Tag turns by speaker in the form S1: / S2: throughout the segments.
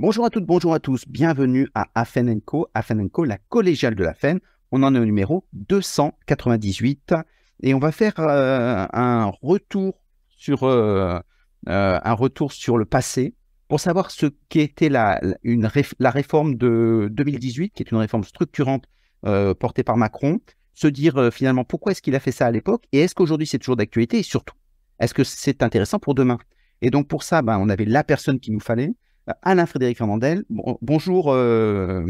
S1: Bonjour à toutes, bonjour à tous, bienvenue à Afenenco, Afenenco, la collégiale de la FEN. On en est au numéro 298 et on va faire euh, un retour sur euh, euh, un retour sur le passé pour savoir ce qu'était la, la réforme de 2018, qui est une réforme structurante portée par Macron, se dire finalement pourquoi est-ce qu'il a fait ça à l'époque et est-ce qu'aujourd'hui c'est toujours d'actualité et surtout, est-ce que c'est intéressant pour demain Et donc pour ça, ben, on avait la personne qu'il nous fallait. Euh, Alain Frédéric Fernandel. bonjour euh,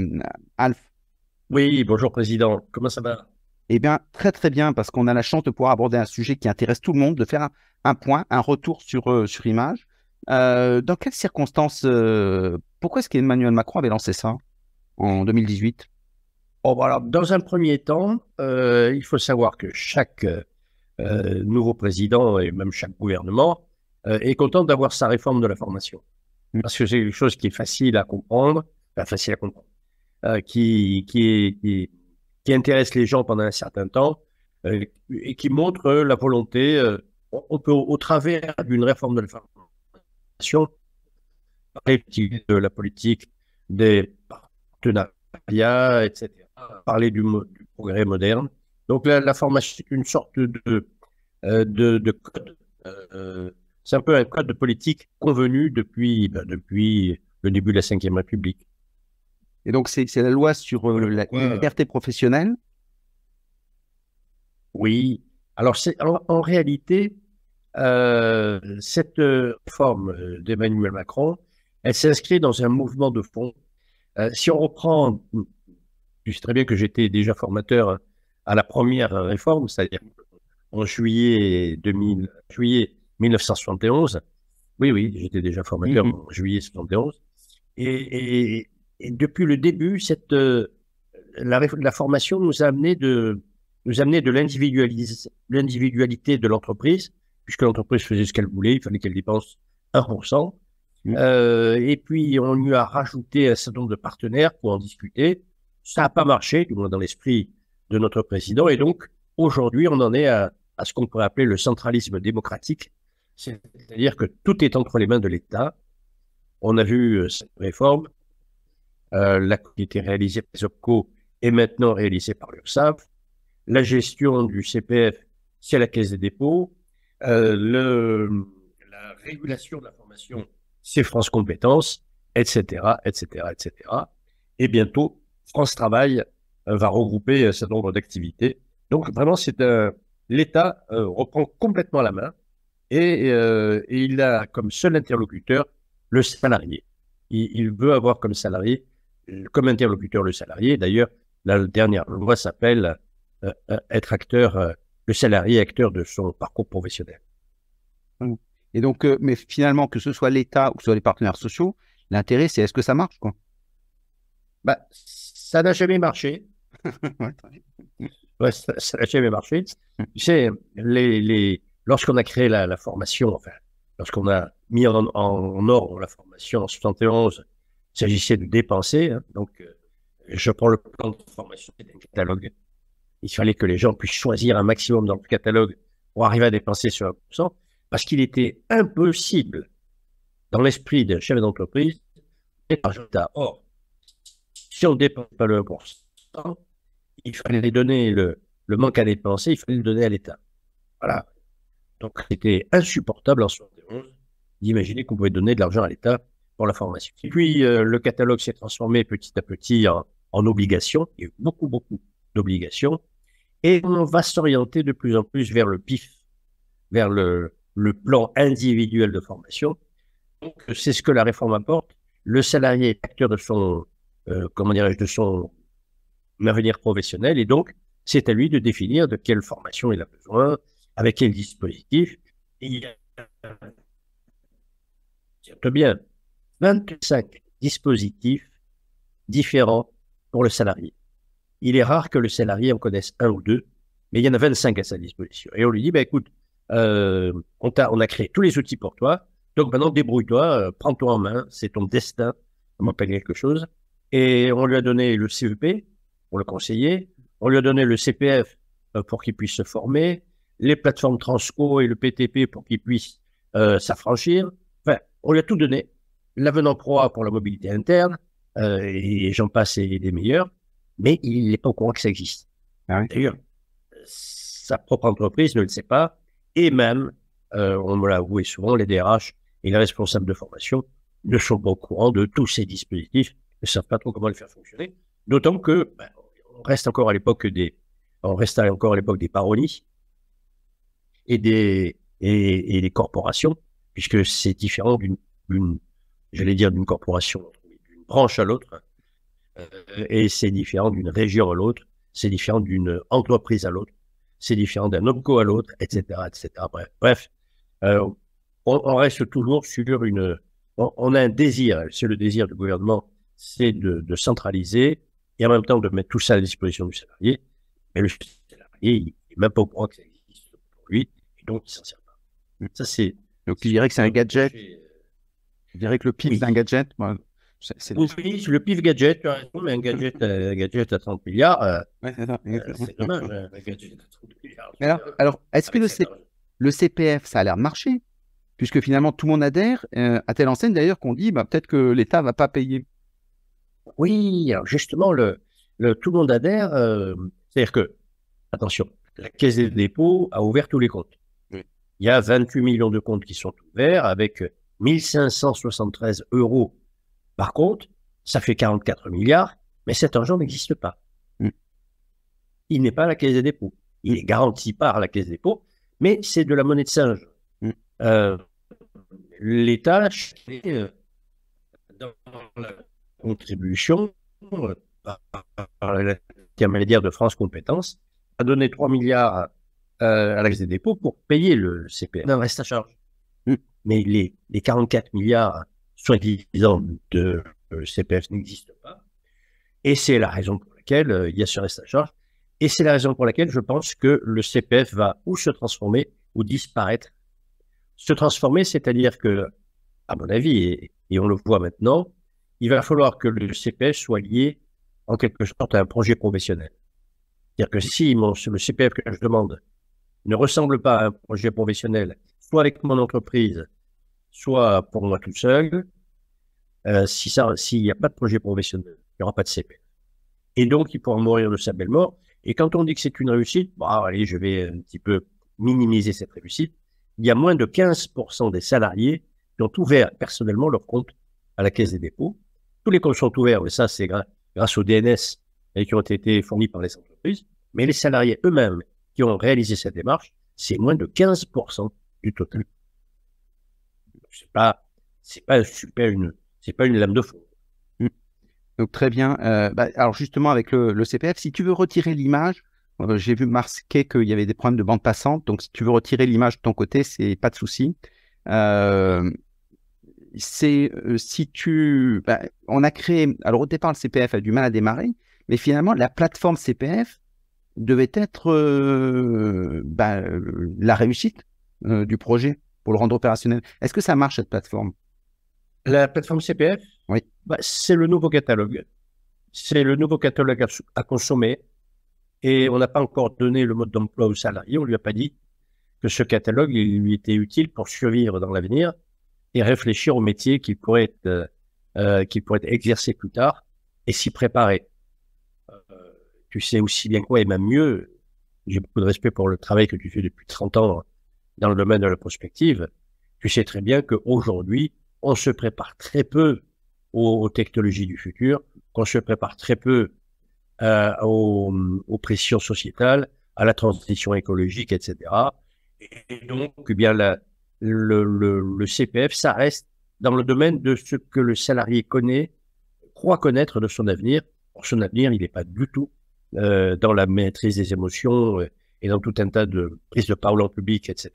S1: Alf. Oui, bonjour Président. Comment ça va Eh bien, très très bien, parce qu'on a la chance de pouvoir aborder un sujet qui intéresse tout le monde, de faire un, point, un retour sur, euh, image. dans quelles circonstances, pourquoi est-ce qu'Emmanuel Macron avait lancé ça en 2018
S2: oh, bah Dans un premier
S1: temps, il faut savoir
S2: que chaque nouveau président et même chaque gouvernement est content d'avoir sa réforme de la formation parce que c'est quelque chose qui est facile à comprendre, facile à comprendre, euh, qui, qui, qui, intéresse les gens pendant un certain temps euh, et qui montre euh, la volonté, on peut, au travers d'une réforme de la parler de la politique, des partenariats, etc., parler du, progrès moderne. Donc la, formation est une sorte de, de, de code c'est un peu un cadre de politique convenu depuis, ben, depuis le début de la Ve République.
S1: Et donc, c'est la loi sur euh, la euh, liberté professionnelle Oui. Alors, en, en, réalité, euh, cette
S2: forme d'Emmanuel Macron, elle s'inscrit dans un mouvement de fond. si on reprend, tu sais très bien que j'étais déjà formateur à la première réforme, c'est-à-dire en juillet 2000, juillet 1971. Oui, oui, j'étais déjà formateur mhm. en juillet 71. Et, et, depuis le début, cette, euh, la, la formation nous a amené de, nous de l'individualité de l'entreprise, puisque l'entreprise faisait ce qu'elle voulait, il fallait qu'elle dépense 1%. Mhm. Euh, et puis, on lui a rajouté un certain nombre de partenaires pour en discuter. Ça n'a pas marché, du moins dans l'esprit de notre président. Et donc, aujourd'hui, on en est à, à ce qu'on pourrait appeler le centralisme démocratique, c'est-à-dire que tout est entre les mains de l'État. On a vu euh, cette réforme, euh, la, qui était réalisée par les OPCO est maintenant réalisée par l'URSSAF. La gestion du CPF, c'est la Caisse des dépôts. Euh, le, la régulation de la formation, c'est France Compétences, etc., etc., etc. Et bientôt, France Travail euh, va regrouper un certain nombre d'activités. Donc vraiment, c'est l'État reprend complètement la main euh, et, il a comme seul interlocuteur le salarié. Il, veut avoir comme salarié, comme interlocuteur le salarié. D'ailleurs, la dernière loi s'appelle euh, euh, être acteur,
S1: le salarié acteur de son parcours professionnel. Mmh. Et donc, mais finalement, que ce soit l'État ou que ce soit les partenaires sociaux, l'intérêt, c'est est-ce que ça marche quoi
S2: bah, Ça n'a jamais marché.
S1: ouais, ça n'a jamais
S2: marché. Tu sais, les, les Lorsqu'on a créé la, formation, enfin, lorsqu'on a mis en, ordre la formation en 71, il s'agissait de dépenser. Hein, donc, euh, je prends le plan de formation d'un catalogue. Il fallait que les gens puissent choisir un maximum dans le catalogue pour arriver à dépenser sur 1%, parce qu'il était impossible, dans l'esprit d'un chef d'entreprise, d'être Or, si on ne dépense pas le 1%, il fallait donner le, le manque à dépenser, il fallait le donner à l'État. Voilà. Donc, c'était insupportable en 71 d'imaginer qu'on pouvait donner de l'argent à l'État pour la formation. Et puis, euh, le catalogue s'est transformé petit à petit en, obligation, obligations. Il y a eu beaucoup, beaucoup d'obligations. Et on va s'orienter de plus en plus vers le PIF, vers le, plan individuel de formation. Donc, c'est ce que la réforme apporte. Le salarié est acteur de son, euh, comment dirais de son avenir professionnel. Et donc, c'est à lui de définir de quelle formation il a besoin, avec quel dispositifs. Il y a bien 25 dispositifs différents pour le salarié. Il est rare que le salarié en connaisse un ou deux, mais il y en a 25 à sa disposition. Et on lui dit, bah, écoute, euh, on, a, on, a, créé tous les outils pour toi, donc maintenant débrouille-toi, euh, prends-toi en main, c'est ton destin, on m'appelle quelque chose. Et on lui a donné le CEP pour le conseiller, on lui a donné le CPF euh, pour qu'il puisse se former, les plateformes Transco et le PTP pour qu'ils puissent euh, s'affranchir. Enfin, on lui a tout donné. L'avenant proie pour la mobilité interne, euh, et j'en passe et des meilleurs, mais il n'est pas au courant que ça existe. Ah D'ailleurs, sa propre entreprise ne le sait pas, et même, euh, on me l'a avoué souvent, les DRH et les responsables de formation ne sont pas au courant de tous ces dispositifs, ne savent pas trop comment les faire fonctionner, d'autant que ben, on reste encore à l'époque des on reste encore à l'époque des paronies, et des et, et les corporations, puisque c'est différent d'une, j'allais dire d'une corporation, d'une branche à l'autre, euh, et c'est différent d'une région à l'autre, c'est différent d'une entreprise à l'autre, c'est différent d'un OPCO à l'autre, etc., etc. Bref, bref euh, on, reste toujours sur une, on, a un désir, c'est le désir du gouvernement, c'est de, de, centraliser et en même temps de mettre tout ça à la disposition du salarié. Mais le salarié, il n'est même pas au que ça existe pour lui donc il s'en sert pas. Ça, c'est. Donc tu dirais que c'est un gadget. Euh,
S1: je dirais que le pif c'est d'un gadget. Moi, C'est,
S2: le pif gadget, tu as raison,
S1: mais un gadget, gadget à 30 milliards. c'est dommage,
S2: un gadget à 30
S1: milliards. alors, est-ce que le, CPF, ça a l'air de marcher Puisque finalement, tout le monde adhère, euh, à telle enseigne d'ailleurs qu'on dit bah, peut-être que l'État ne va pas payer. Oui, alors justement, le, tout le monde adhère. Euh, c'est-à-dire que, attention, la Caisse
S2: des dépôts a ouvert tous les comptes il y a 28 millions de comptes qui sont ouverts avec 1573 euros par compte. Ça fait 44 milliards, mais cet argent n'existe pas. Il n'est pas à la Caisse des dépôts. Il est garanti par la Caisse des dépôts, mais c'est de la monnaie de singe. L'État, dans la contribution, par, l'intermédiaire de France Compétences, a donné 3 milliards à euh, à la des dépôts pour payer le CPF Non, reste à charge. Hum. Mais les, les, 44 milliards, soi-disant, de euh, CPF n'existent pas. Et c'est la raison pour laquelle euh, il y a ce reste à charge. Et c'est la raison pour laquelle je pense que le CPF va ou se transformer ou disparaître. Se transformer, c'est-à-dire que, à mon avis, et, on le voit maintenant, il va falloir que le CPF soit lié en quelque sorte à un projet professionnel. C'est-à-dire que si mon, le CPF que je demande ne ressemble pas à un projet professionnel, soit avec mon entreprise, soit pour moi tout seul, euh, si s'il n'y a pas de projet professionnel, il n'y aura pas de CP. Et donc, il pourra mourir de sa belle mort. Et quand on dit que c'est une réussite, bah, allez, je vais un petit peu minimiser cette réussite. Il y a moins de 15% des salariés qui ont ouvert personnellement leur compte à la Caisse des dépôts. Tous les comptes sont ouverts, mais ça, c'est grâce, au DNS qui ont été fournis par les entreprises. Mais les salariés eux-mêmes qui ont réalisé cette démarche, c'est moins de 15% du total.
S1: C'est pas, pas super une, pas une lame de fond. Mmh. Donc très bien. Euh, bah, alors justement avec le, CPF, si tu veux retirer l'image, euh, j'ai vu marquer qu'il y avait des problèmes de bande passante. Donc si tu veux retirer l'image de ton côté, c'est pas de souci. Euh, c'est si tu, bah, on a créé. Alors au départ, le CPF a du mal à démarrer, mais finalement la plateforme CPF devait être euh, bah, euh, la réussite euh, du projet pour le rendre opérationnel. Est-ce que ça marche cette plateforme
S2: La plateforme CPF
S1: Oui. Bah, c'est le nouveau catalogue.
S2: C'est le nouveau catalogue à, consommer. Et on n'a pas encore donné le mode d'emploi au salarié. On ne lui a pas dit que ce catalogue lui était utile pour survivre dans l'avenir et réfléchir au métier qu'il pourrait être, pourrait être plus tard et s'y préparer tu sais aussi bien quoi, et même mieux. J'ai beaucoup de respect pour le travail que tu fais depuis 30 ans dans le domaine de la prospective. Tu sais très bien qu'aujourd'hui, on se prépare très peu aux, technologies du futur, qu'on se prépare très peu euh, aux, pressions sociétales, à la transition écologique, etc.
S1: Et donc,
S2: eh bien le, CPF, ça reste dans le domaine de ce que le salarié connaît, croit connaître de son avenir. son avenir, il n'est pas du tout euh, dans la maîtrise des émotions euh, et dans tout un tas de prises de parole en public, etc.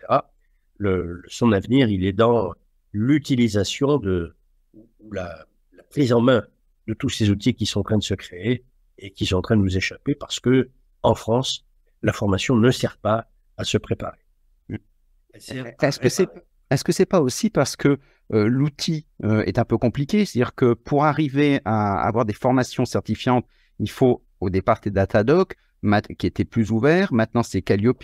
S2: Le, son avenir, il est dans l'utilisation de ou la, prise en main de tous ces outils qui sont en train de se créer et qui sont en train de nous échapper parce que en France, la formation ne sert pas
S1: à se préparer. Est-ce que c'est est-ce que c'est pas aussi parce que euh, l'outil est un peu compliqué, c'est-à-dire que pour arriver à avoir des formations certifiantes, il faut au départ, c'était Datadoc, qui était plus ouvert. Maintenant, c'est Calliope.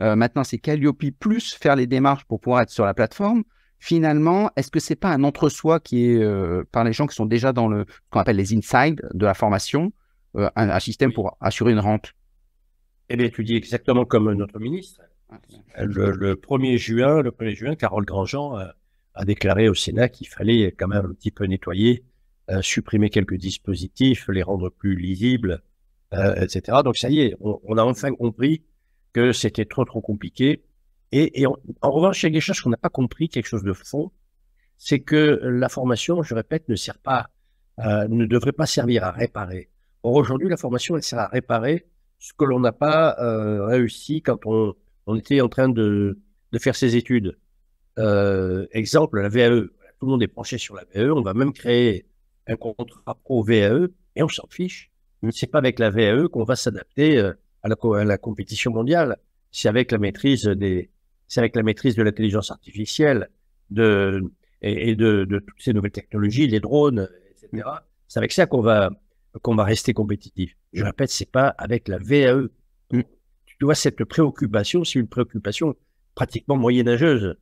S1: Euh, maintenant, c'est Calliope plus faire les démarches pour pouvoir être sur la plateforme. Finalement, est-ce que ce n'est pas un entre-soi qui est euh, par les gens qui sont déjà dans le qu'on appelle les inside de la formation, euh, un, système pour assurer une rente
S2: Elle bien, tu exactement comme notre ministre. Le, 1er juin, le 1er juin, Carole Grandjean a déclaré au Sénat qu'il fallait quand même un petit peu nettoyer, supprimer quelques dispositifs, les rendre plus lisibles euh, etc. Donc ça y est, on, a enfin compris que c'était trop trop compliqué. Et, en revanche, il y a qu'on n'a pas compris, quelque chose de fond, c'est que la formation, je répète, ne sert pas, euh, ne devrait pas servir à réparer. Or aujourd'hui, la formation, elle sert à réparer ce que l'on n'a pas euh, réussi quand on, était en train de, de faire ses études. exemple, la VAE. Tout le monde est penché sur la VAE. On va même créer un contrat pro VAE et on s'en fiche c'est pas avec la VAE qu'on va s'adapter euh, à la, compétition mondiale. C'est avec la maîtrise des, c'est avec la maîtrise de l'intelligence artificielle, de et, de, de, toutes ces nouvelles technologies, les drones, etc. Mm. C'est avec ça qu'on va qu'on va rester compétitif. Je répète, c'est pas avec la VAE. Mm. Tu vois cette préoccupation,
S1: c'est une préoccupation pratiquement moyenâgeuse.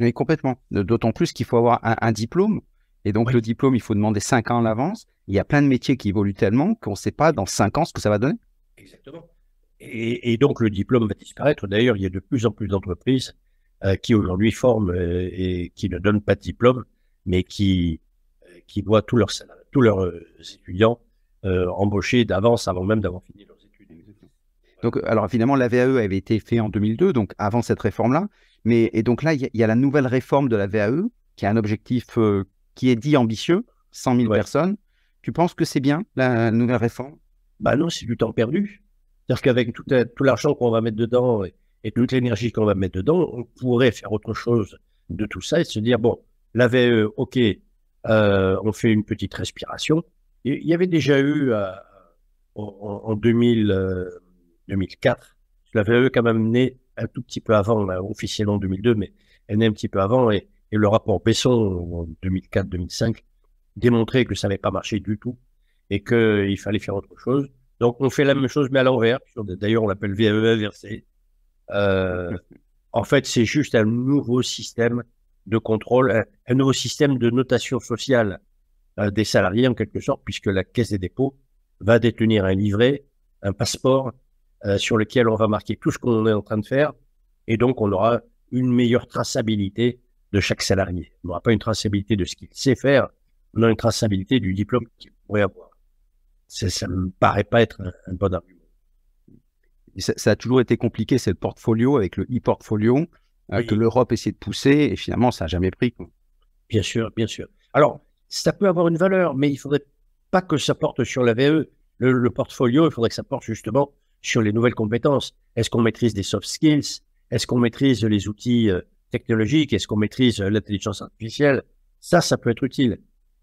S1: Mais complètement. D'autant plus qu'il faut avoir un diplôme et donc, le diplôme, il faut demander 5 ans en avance. Il y a plein de métiers qui évoluent tellement qu'on ne sait pas dans 5 ans ce que ça va donner. Exactement. Et, donc, le diplôme va disparaître. D'ailleurs, il y a de plus en plus d'entreprises euh, qui aujourd'hui forment euh, et qui ne
S2: donnent pas de diplôme, mais qui, euh, qui voient tous leurs, leurs étudiants embauchés d'avance avant même d'avoir fini leurs études.
S1: Donc, alors finalement, la VAE avait été faite en 2002, donc avant cette réforme-là. Mais, et donc là, il y, a la nouvelle réforme de la VAE qui a un objectif qui est dit ambitieux, 100 000 personnes. Tu penses que c'est bien la nouvelle réforme Bah non, c'est du temps perdu. C'est-à-dire qu'avec tout, euh, l'argent qu'on va mettre
S2: dedans et, toute l'énergie qu'on va mettre dedans, on pourrait faire autre chose de tout ça et se dire bon, la VE, ok, euh, on fait une petite respiration. Il y avait déjà eu euh, en, 2004, la VE quand même née un tout petit peu avant, officiellement en 2002, mais elle est un petit peu avant et et le rapport Besson en 2004-2005 démontrait que ça n'avait pas marché du tout et qu'il fallait faire autre chose. Donc on fait la même chose mais à l'envers. D'ailleurs on l'appelle VAE e inversé. Euh, en fait c'est juste un nouveau système de contrôle, un, nouveau système de notation sociale euh, des salariés en quelque sorte, puisque la Caisse des dépôts va détenir un livret, un passeport euh, sur lequel on va marquer tout ce qu'on est en train de faire. Et donc on aura une meilleure traçabilité de chaque salarié. On n'aura pas une traçabilité de ce qu'il sait faire, on a une traçabilité du diplôme qu'il pourrait avoir.
S1: Ça ne me paraît pas être un, bon argument. Ça, a toujours été compliqué, c'est portfolio avec le e-portfolio hein, que l'Europe essaie de pousser et finalement ça n'a jamais pris. Bien sûr, bien sûr.
S2: Alors, ça peut avoir une valeur, mais il ne faudrait pas que ça porte sur la VE. Le, portfolio, il faudrait que ça porte justement sur les nouvelles compétences. Est-ce qu'on maîtrise des soft skills Est-ce qu'on maîtrise les outils euh, technologique, est-ce qu'on maîtrise euh, l'intelligence artificielle Ça, ça peut être utile.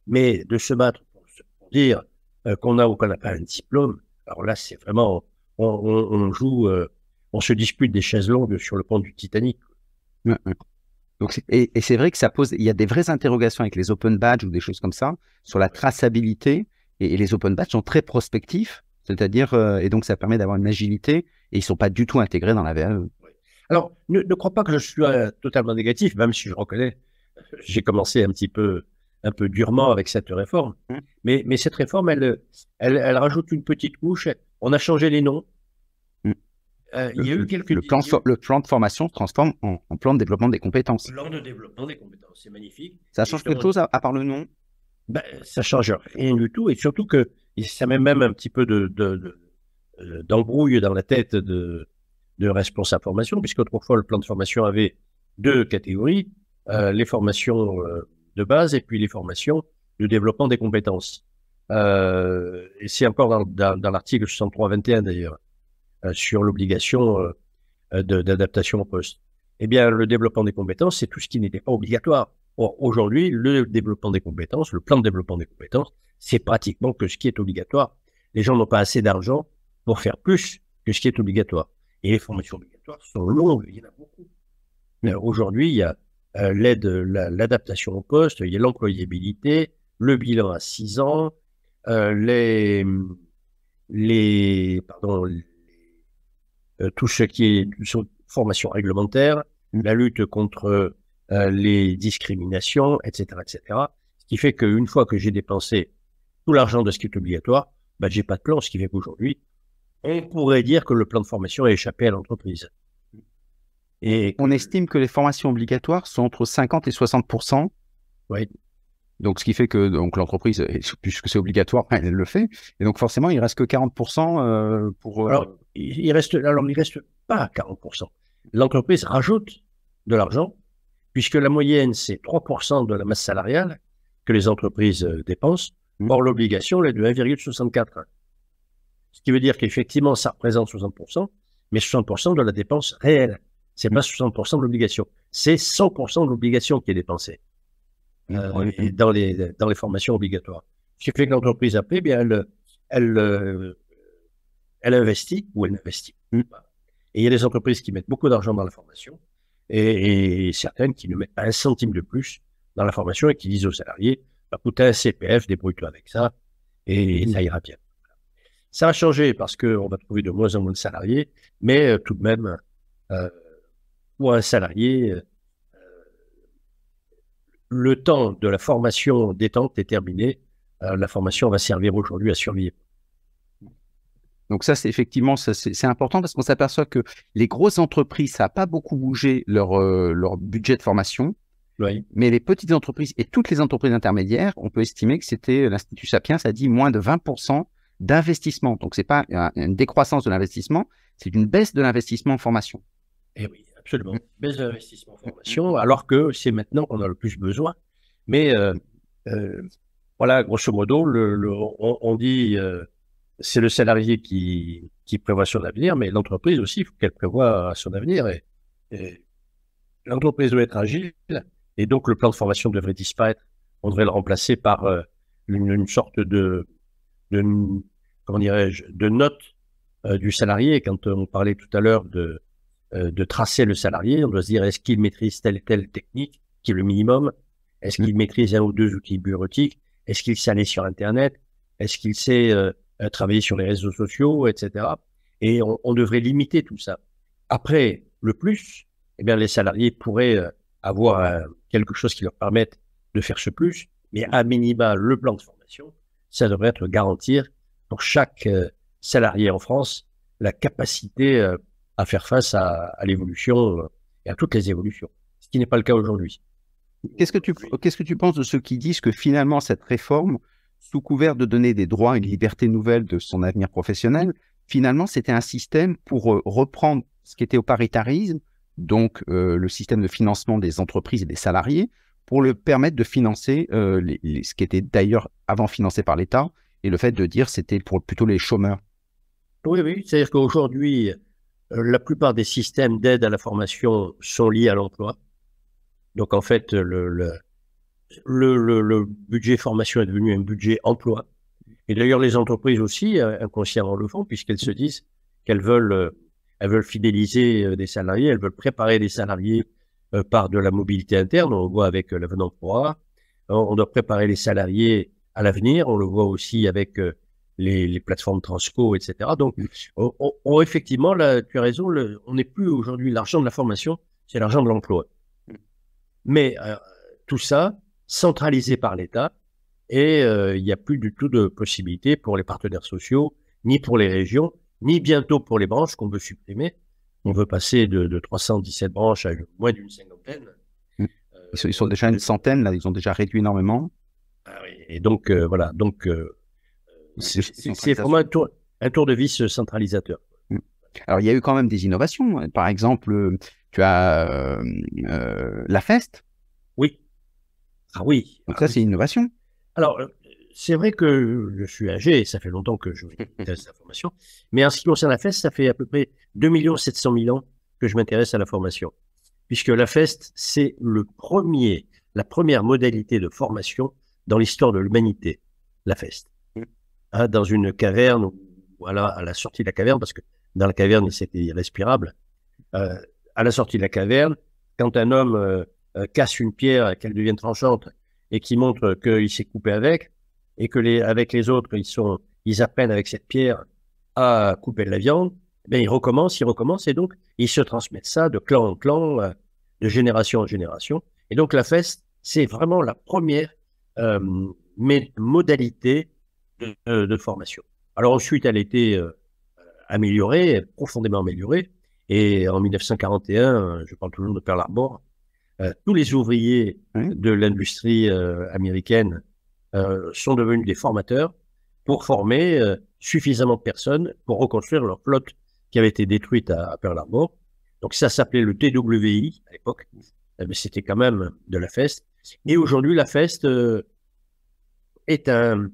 S2: Mais de se battre pour, dire euh, qu'on a ou qu'on n'a pas un diplôme, alors là, c'est vraiment, on, joue, euh, on se
S1: dispute des chaises longues sur le pont du Titanic. Donc, et, c'est vrai que ça pose, il y a des vraies interrogations avec les open badges ou des choses comme ça sur la traçabilité. Et, les open badges sont très prospectifs, c'est-à-dire, et donc ça permet d'avoir une agilité et ils sont pas du tout intégrés dans la VAE.
S2: Alors, ne, crois pas que je suis euh, totalement négatif, même si je reconnais, j'ai commencé un petit peu, un peu durement avec cette réforme. Hein? Mais, mais, cette réforme, elle,
S1: elle, rajoute une petite couche. On a changé les noms. le, hein? euh, il y a eu quelques... le, plan, de formation se transforme en, plan de développement des compétences.
S2: Plan de développement des compétences, c'est magnifique. Ça change quelque chose à,
S1: part le nom ben, Ça change rien du tout. Et surtout que
S2: ça met même un petit peu de euh, d'embrouille dans la tête de, de responsable formation, puisque autrefois le plan de formation avait deux catégories, euh, les formations euh, de base et puis les formations de développement des compétences. Euh, et c'est encore dans, dans, dans l'article 6321 d'ailleurs, sur l'obligation d'adaptation au poste. Eh bien, le développement des compétences, c'est tout ce qui n'était pas obligatoire. Or, aujourd'hui, le développement des compétences, le plan de développement des compétences, c'est pratiquement que ce qui est obligatoire. Les gens n'ont pas assez d'argent pour faire plus que ce qui est obligatoire. Et les formations obligatoires sont longues, il y en a beaucoup. Euh, aujourd'hui, il y a euh, l'aide, l'adaptation au poste, il y a l'employabilité, le bilan à 6 ans, euh, les, les, pardon, tout ce qui est formation réglementaire, la lutte contre les discriminations, etc., etc. Ce qui fait qu'une fois que j'ai dépensé tout l'argent de ce qui est obligatoire,
S1: je bah, j'ai pas de plan, ce qui fait qu'aujourd'hui, on pourrait dire que le plan de formation a échappé à l'entreprise. Et on estime que les formations obligatoires sont entre 50 et 60 Oui. Donc, ce qui fait que l'entreprise, puisque c'est obligatoire, elle le fait. Et donc, forcément, il reste que 40 pour. Euh, euh, alors,
S2: il reste, alors, il reste pas 40 L'entreprise rajoute de l'argent, puisque la moyenne, c'est 3 de la masse salariale que les entreprises euh, dépensent. Mmh. Or, l'obligation, elle est de 1,64. Ce qui veut dire qu'effectivement, ça représente 60%, mais 60% de la dépense réelle. C'est pas 60% de l'obligation. C'est 100% de l'obligation qui est dépensée euh, dans, les, dans les formations obligatoires. Ce qui fait que l'entreprise après, eh bien, elle, elle, euh, elle investit ou elle n'investit plus. Et il y a des entreprises qui mettent beaucoup d'argent dans la formation et, certaines qui ne mettent pas un centime de plus dans la formation et qui disent aux salariés, bah, coûter un CPF, débrouille-toi avec ça et ça ira bien. Ça va changer parce qu'on va trouver de moins en moins de salariés, mais euh, tout de même, euh, pour un salarié, euh, le temps de la formation détente est terminé. la formation va servir aujourd'hui à survivre.
S1: Donc ça, c'est effectivement, c'est important parce qu'on s'aperçoit que les grosses entreprises, ça n'a pas beaucoup bougé leur, budget de formation. Mais les petites entreprises et toutes les entreprises intermédiaires, on peut estimer que c'était, l'Institut Sapiens a dit, moins de 20% d'investissement. Donc, ce n'est pas une décroissance de l'investissement, c'est une baisse de l'investissement en formation. Eh oui, absolument. Mm.
S2: Baisse de l'investissement
S1: en formation, mm. alors que c'est maintenant qu'on a le plus
S2: besoin. Mais euh, euh, voilà, grosso modo, le, on, dit que euh, c'est le salarié qui, qui prévoit son avenir, mais l'entreprise aussi, il faut qu'elle prévoie son avenir. Et, l'entreprise doit être agile, et donc le plan de formation devrait disparaître. On devrait le remplacer par une sorte de, de, comment dirais-je, de notes euh, du salarié. Quand on parlait tout à l'heure de, euh, de tracer le salarié, on doit se dire est-ce qu'il maîtrise telle et telle technique, qui est le minimum Est-ce qu'il mm. maîtrise un ou deux outils bureautiques Est-ce qu'il sait aller sur Internet Est-ce qu'il sait euh, travailler sur les réseaux sociaux, etc. Et on, devrait limiter tout ça. Après, le plus, eh bien, les salariés pourraient avoir quelque chose qui leur permette de faire ce plus, mais à minima, le plan de formation ça devrait être garantir pour chaque euh, salarié en France la capacité euh, à faire face
S1: à, l'évolution euh, et à toutes les évolutions, ce qui n'est pas le cas aujourd'hui. Qu'est-ce que, tu, quest que tu penses de ceux qui disent que finalement cette réforme, sous couvert de donner des droits et une liberté nouvelle de son avenir professionnel, finalement c'était un système pour reprendre ce qui était au paritarisme, donc le système de financement des entreprises et des salariés, pour le permettre de financer euh, ce qui était d'ailleurs avant financé par l'État et le fait de dire c'était pour plutôt les chômeurs.
S2: Oui, oui, c'est-à-dire qu'aujourd'hui, euh, la plupart des systèmes d'aide à la formation sont liés à l'emploi. Donc en fait, le, le, le, le, budget formation est devenu un budget emploi. Et d'ailleurs, les entreprises aussi, euh, inconsciemment le font, puisqu'elles se disent qu'elles veulent, elles veulent fidéliser des salariés, elles veulent préparer des salariés euh, par de la mobilité interne. On le voit avec euh, l'avenant 3. On doit préparer les salariés à l'avenir. On le voit aussi avec euh, les, plateformes Transco, etc. Donc, on, effectivement, là, tu as raison, on n'est plus aujourd'hui l'argent de la formation, c'est l'argent de l'emploi. Mais tout ça centralisé par l'État et il n'y a plus du tout de possibilité pour les partenaires sociaux, ni pour les régions, ni bientôt pour les branches qu'on veut supprimer on veut
S1: passer de, 317 branches à
S2: moins d'une cinquantaine.
S1: Mm. Euh, ils, sont, déjà une centaine, là, ils ont déjà réduit énormément. Ah et donc, euh, voilà, donc, euh, c'est vraiment un tour, un tour de vis centralisateur. Mm. Alors, il y a eu quand même des innovations. Par exemple, tu as la FEST. Oui. Ah oui. Donc, ah ça, c'est une innovation.
S2: Alors, c'est vrai que je suis âgé, et ça fait longtemps que je m'intéresse à la formation, mais en ce qui concerne la FEST, ça fait à peu près 2 700 000 ans que je m'intéresse à la formation, puisque la FEST, c'est le premier, la première modalité de formation dans l'histoire de l'humanité, la feste. Mmh. Ah, dans une caverne, voilà, à la sortie de la caverne, parce que dans la caverne, c'était irrespirable, euh, à la sortie de la caverne, quand un homme euh, euh, casse une pierre qu'elle devienne tranchante et qui montre qu'il s'est coupé avec, et que les, avec les autres, ils, sont, ils apprennent avec cette pierre à couper de la viande, ben ils recommencent, ils recommencent, et donc ils se transmettent ça de clan en clan, euh, de génération en génération. Et donc la feste, c'est vraiment la première euh, modalité euh, de, formation. Alors ensuite, elle a été améliorée, profondément améliorée, et en 1941, je parle toujours de Pearl Harbor, tous les ouvriers de l'industrie américaine euh, sont devenus des formateurs pour former euh, suffisamment de personnes pour reconstruire leur flotte qui avait été détruite à, Pearl Harbor. Donc ça s'appelait le TWI à l'époque, euh, mais c'était quand même de la FEST. Et aujourd'hui, la FEST est un,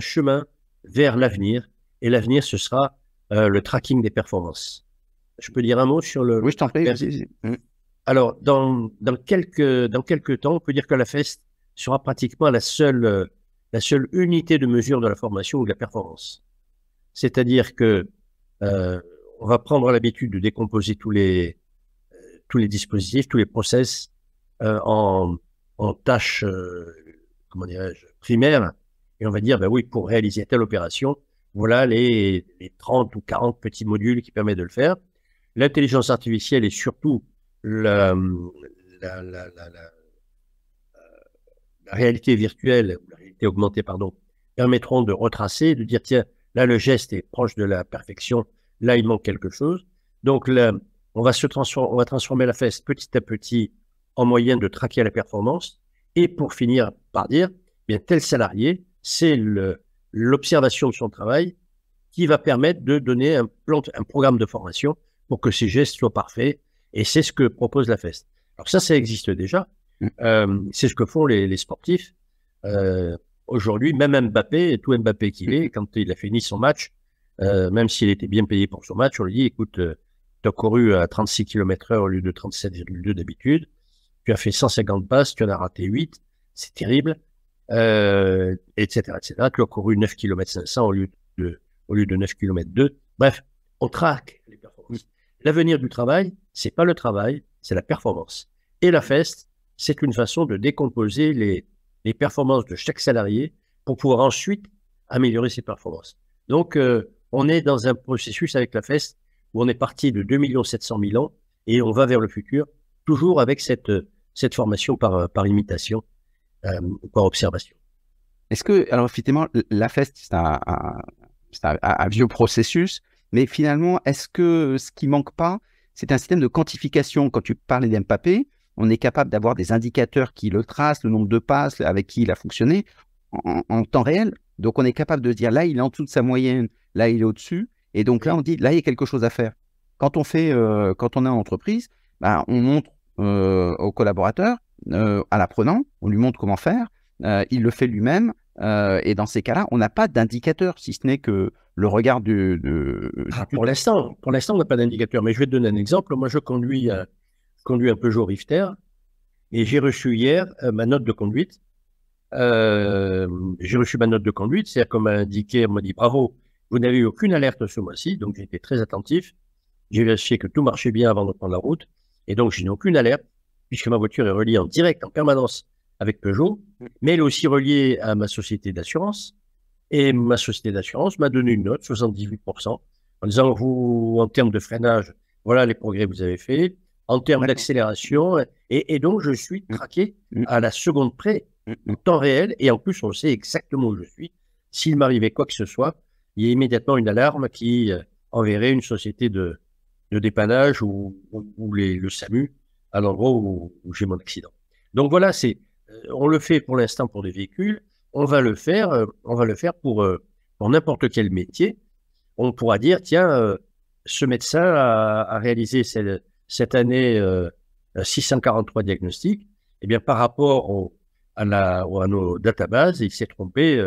S2: chemin vers l'avenir, et l'avenir, ce sera le tracking des performances. Je peux dire un mot sur le... Oui, je t'en prie. Mm. Alors, dans, quelques, dans quelques temps, on peut dire que la FEST sera pratiquement la seule la seule unité de mesure de la formation ou de la performance. C'est-à-dire que euh, on va prendre l'habitude de décomposer tous les, euh, tous les dispositifs, tous les process euh, en, en, tâches, comment dirais-je, primaires, et on va dire, ben oui, pour réaliser telle opération, voilà les, les 30 ou 40 petits modules qui permettent de le faire. L'intelligence artificielle est surtout la, la, la, la réalité virtuelle, ou la réalité augmentée, pardon, permettront de retracer, de dire, tiens, là, le geste est proche de la perfection, là, il manque quelque chose. Donc, là, on va, se transformer, on transformer la fesse petit à petit en moyen de traquer la performance. Et pour finir par dire, eh bien, tel salarié, c'est l'observation de son travail qui va permettre de donner un, plan, un programme de formation pour que ses gestes soient parfaits. Et c'est ce que propose la FEST. Alors ça, ça existe déjà. Euh, c'est ce que font les, sportifs. Euh, aujourd'hui, même Mbappé, tout Mbappé qu'il est, quand il a fini son match, euh, même s'il était bien payé pour son match, on lui dit écoute, tu as couru à 36 km/h au lieu de 37,2 d'habitude, tu as fait 150 passes, tu en as raté 8, c'est terrible, etc., etc. Tu as couru 9 km 500 au lieu de, au lieu de 9 km 2. Bref, on traque les performances. L'avenir du travail, c'est pas le travail, c'est la performance. Et la feste, c'est une façon de décomposer les, performances de chaque salarié pour pouvoir ensuite améliorer ses performances. Donc, euh, on est dans un processus avec la FES où on est parti de 2 700 000 ans et on va vers le futur, toujours avec cette, euh, cette formation par, euh, par imitation, ou par observation.
S1: Est-ce que, alors effectivement, la FES, c'est un, vieux processus, mais finalement, est-ce que ce qui manque pas, c'est un système de quantification Quand tu parles d'MPAP, on est capable d'avoir des indicateurs qui le tracent, le nombre de passes, avec qui il a fonctionné en, temps réel. Donc on est capable de dire là, il est en dessous de sa moyenne, là, il est au-dessus. Et donc là, on dit là, il y a quelque chose à faire. Quand on fait, euh, quand on est en entreprise, bah, on montre aux euh, au collaborateur, euh, à l'apprenant, on lui montre comment faire. il le fait lui-même. et dans ces cas-là, on n'a pas d'indicateur, si ce n'est que le regard du. De... Ah, pour l'instant, pour l'instant, on n'a pas d'indicateur. Mais je vais te donner un exemple. Moi,
S2: je conduis conduis un Peugeot Rifter et j'ai reçu hier euh, ma note de conduite. Euh, j'ai reçu ma note de conduite, c'est-à-dire qu'on m'a indiqué, on m'a dit bravo, vous n'avez eu aucune alerte ce mois-ci, donc j'ai été très attentif. J'ai vérifié que tout marchait bien avant de prendre la route et donc je n'ai aucune alerte puisque ma voiture est reliée en direct, en permanence avec Peugeot, mais elle est aussi reliée à ma société d'assurance. Et ma société d'assurance m'a donné une note, 78%, en disant, vous, en termes de freinage, voilà les progrès que vous avez faits en termes d'accélération. Et, donc, je suis mm. traqué mm. à la seconde près, mm. en temps réel. Et en plus, on sait exactement où je suis. S'il m'arrivait quoi que ce soit, il y a immédiatement une alarme qui euh, enverrait une société de, de dépannage ou, les, le SAMU à l'endroit où, j'ai mon accident. Donc voilà, c'est, euh, on le fait pour l'instant pour des véhicules. On va le faire, euh, on va le faire pour, pour n'importe quel métier. On pourra dire, tiens, ce médecin a, a réalisé cette, cette année 643 euh, euh, diagnostics, eh bien, par rapport à, nos databases, il s'est trompé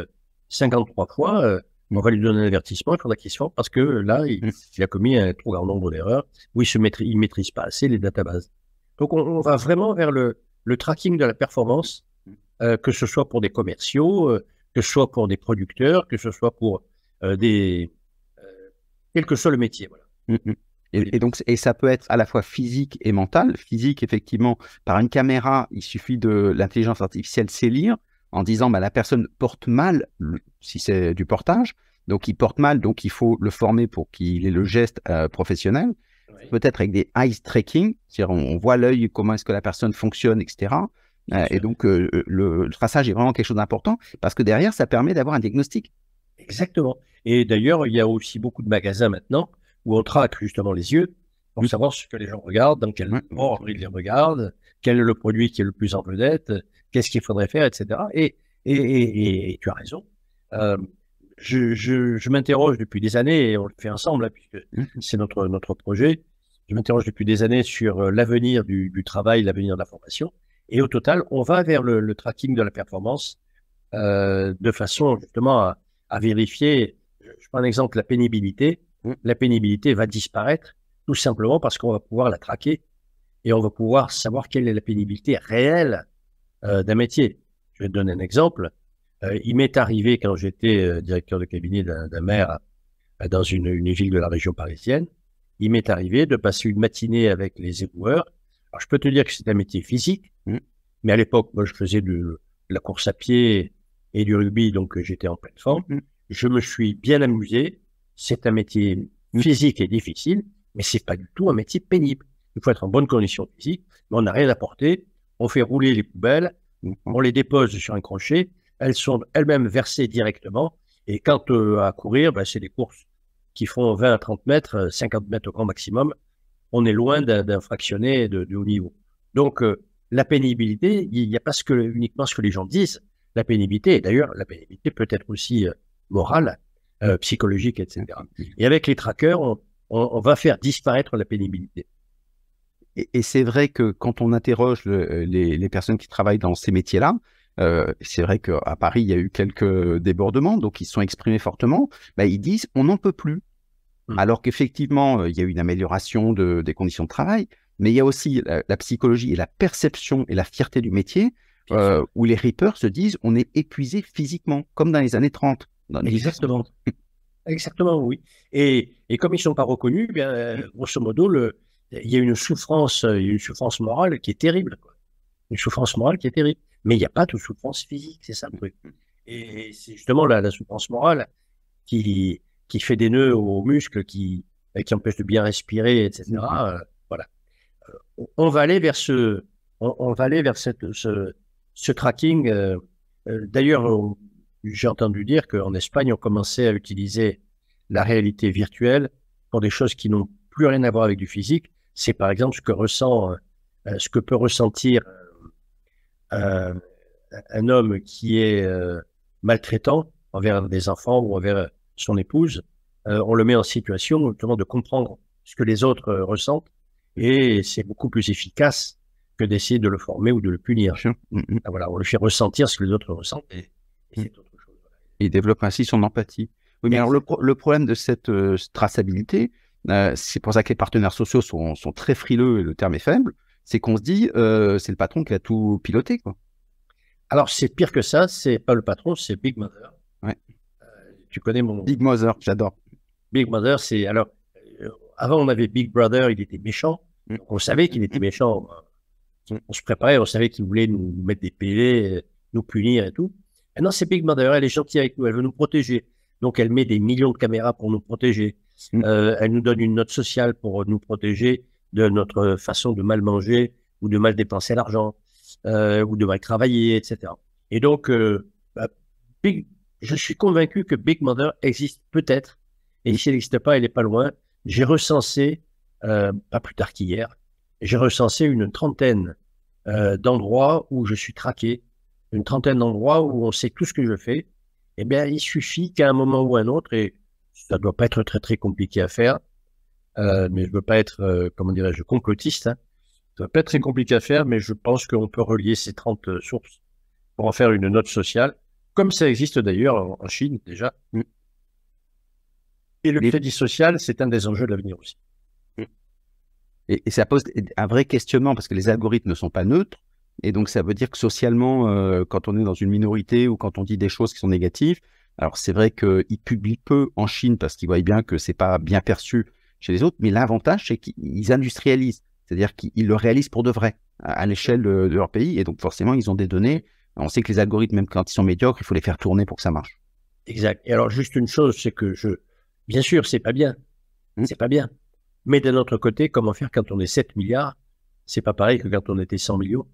S2: 53 euh, fois. on va lui donner un avertissement, il faudra qu'il se parce que là, mm. il, a commis un trop grand nombre d'erreurs où il ne maîtrise, pas assez les databases. Donc, on, va vraiment vers le, le, tracking de la performance, que ce soit pour des commerciaux, que ce soit pour des producteurs, que ce soit pour
S1: des.
S2: quel que soit le métier.
S1: Voilà. Mm, mm. Et, donc, et ça peut être à la fois physique et mental. Physique, effectivement, par une caméra, il suffit de l'intelligence artificielle lire en disant bah, la personne porte mal, si c'est du portage, donc il porte mal, donc il faut le former pour qu'il ait le geste euh, professionnel. Peut-être avec des eyes tracking, c'est-à-dire on, voit l'œil, comment est-ce que la personne fonctionne, etc. et euh, donc euh, le, le, traçage est vraiment quelque chose d'important parce que derrière, ça permet d'avoir un diagnostic. Exactement. Et d'ailleurs, il y a aussi beaucoup de magasins maintenant où on traque justement les yeux pour savoir ce que les gens
S2: regardent, dans quel ordre ils les regardent, quel est le produit qui est le plus en vedette, qu'est-ce qu'il faudrait faire, etc. Et, et, et, tu as raison. Euh, je, je, je m'interroge depuis des années, et on le fait ensemble, hein, puisque mm. c'est notre, notre projet, je m'interroge depuis des années sur euh, l'avenir du, du, travail, l'avenir de la formation. Et au total, on va vers le, tracking de la performance euh, de façon justement à, à, vérifier, je prends un exemple, la pénibilité. Mm. la pénibilité va disparaître tout simplement parce qu'on va pouvoir la traquer et on va pouvoir savoir quelle est la pénibilité réelle euh, d'un métier. Je vais te donner un exemple. Euh, il m'est arrivé quand j'étais euh, directeur de cabinet d'un maire dans une, ville de la région parisienne, il m'est arrivé de passer une matinée avec les éboueurs. Alors je peux te dire que c'est un métier physique, mm. mais à l'époque, moi je faisais de la course à pied et du rugby, donc j'étais en pleine forme. Mm. Je me suis bien amusé, c'est un métier physique et difficile, mais c'est pas du tout un métier pénible. Il faut être en bonne condition physique, mais on n'a rien à porter. On fait rouler les poubelles, on les dépose sur un crochet, elles sont elles-mêmes versées directement. Et quant euh, à courir, ben, c'est des courses qui font 20 à 30 mètres, 50 euh, mètres au grand maximum. On est loin d'un fractionné de, haut niveau. Donc, euh, la pénibilité, il n'y a pas ce que, uniquement ce que les gens disent. La pénibilité, d'ailleurs, la pénibilité peut être aussi morale, euh, psychologique,
S1: psychologiques, etc. Et avec les trackers, on, va faire disparaître la pénibilité. Et, c'est vrai que quand on interroge les, personnes qui travaillent dans ces métiers-là, euh, c'est vrai qu'à Paris, il y a eu quelques débordements, donc ils se sont exprimés fortement. Bah, ils disent on n'en peut plus. Hmm. Alors qu'effectivement, euh, il y a eu une amélioration des conditions de travail, mais il y a aussi la, psychologie et la perception et la fierté du métier, où les rippers se disent on est épuisé physiquement, comme dans les années 30. Exactement. Exactement, oui. Et, et comme ils ne sont pas reconnus, bien, euh, grosso modo, le, il y a une
S2: souffrance, euh, une souffrance morale qui est terrible. Quoi. Une souffrance morale qui est terrible. Mais il n'y a pas de souffrance physique, c'est ça le truc. Mm. Et c'est justement la, la, souffrance morale qui, qui fait des nœuds aux muscles, qui, euh, qui empêche de bien respirer, etc. Mm. voilà. on va aller vers ce, on, va aller vers cette, ce, ce tracking. D'ailleurs, j'ai entendu dire qu'en Espagne, on commençait à utiliser la réalité virtuelle pour des choses qui n'ont plus rien à voir avec du physique. C'est par exemple ce que ressent, euh, euh, ce que peut ressentir euh, un homme qui est maltraitant envers des enfants ou envers son épouse. on le met en situation notamment de comprendre ce que les autres ressentent et c'est beaucoup plus efficace que d'essayer de le former ou de le punir. Mm, mm. Voilà, on le fait ressentir
S1: ce que les autres ressentent et, mm. c'est il développe ainsi son empathie. Oui, mais alors le, problème de cette euh, traçabilité, euh, c'est pour ça que les partenaires sociaux sont, très frileux et le terme est faible, c'est qu'on se dit, euh, c'est le patron qui a tout piloté. Quoi. Alors c'est pire que ça, c'est pas le patron, c'est Big Mother. tu connais mon... Big Mother,
S2: j'adore. Big Mother, c'est... Alors, avant on avait Big Brother, il était méchant. Mm. On savait qu'il était mm. méchant. Mm. On se préparait, on savait qu'il voulait nous mettre des PV, nous punir et tout. Eh non, c'est Big Mother, elle est gentille avec nous, elle veut nous protéger. Donc elle met des millions de caméras pour nous protéger. Mm. Euh, elle nous donne une note sociale pour nous protéger de notre façon de mal manger ou de mal dépenser l'argent euh, ou de mal travailler, etc. Et donc, euh, bah, je suis convaincu que Big Mother existe peut-être. Et si elle n'existe pas, elle n'est pas loin. J'ai recensé, pas plus tard qu'hier, j'ai recensé une trentaine d'endroits où je suis traqué une trentaine d'endroits où on sait tout ce que je fais, eh bien, il suffit qu'à un moment ou un autre, et ça ne doit pas être très très compliqué à faire, euh, mais je ne veux pas être, euh, comment dirais-je, complotiste, hein. ça ne doit pas être très compliqué à faire, mais je pense qu'on peut relier ces 30 euh, sources pour en faire une note sociale, comme ça existe d'ailleurs en, Chine déjà. Mm.
S1: Et le crédit social, c'est un des enjeux de l'avenir aussi. Mm. et, ça pose un vrai questionnement parce que les mm. algorithmes ne sont pas neutres. Et donc, ça veut dire que socialement, euh, quand on est dans une minorité ou quand on dit des choses qui sont négatives, alors c'est vrai qu'ils publient peu en Chine parce qu'ils voient bien que c'est pas bien perçu chez les autres, mais l'avantage, c'est qu'ils industrialisent, c'est-à-dire qu'ils le réalisent pour de vrai à, l'échelle de, leur pays. Et donc, forcément, ils ont des données. On sait que les algorithmes, même quand ils sont médiocres, il faut les faire tourner pour que ça marche.
S2: Exact. Et alors, juste une chose, c'est que je. Bien sûr, c'est pas bien. Hmm. C'est pas bien. Mais d'un autre côté, comment faire quand on est 7 milliards C'est pas pareil que quand on était 100 millions.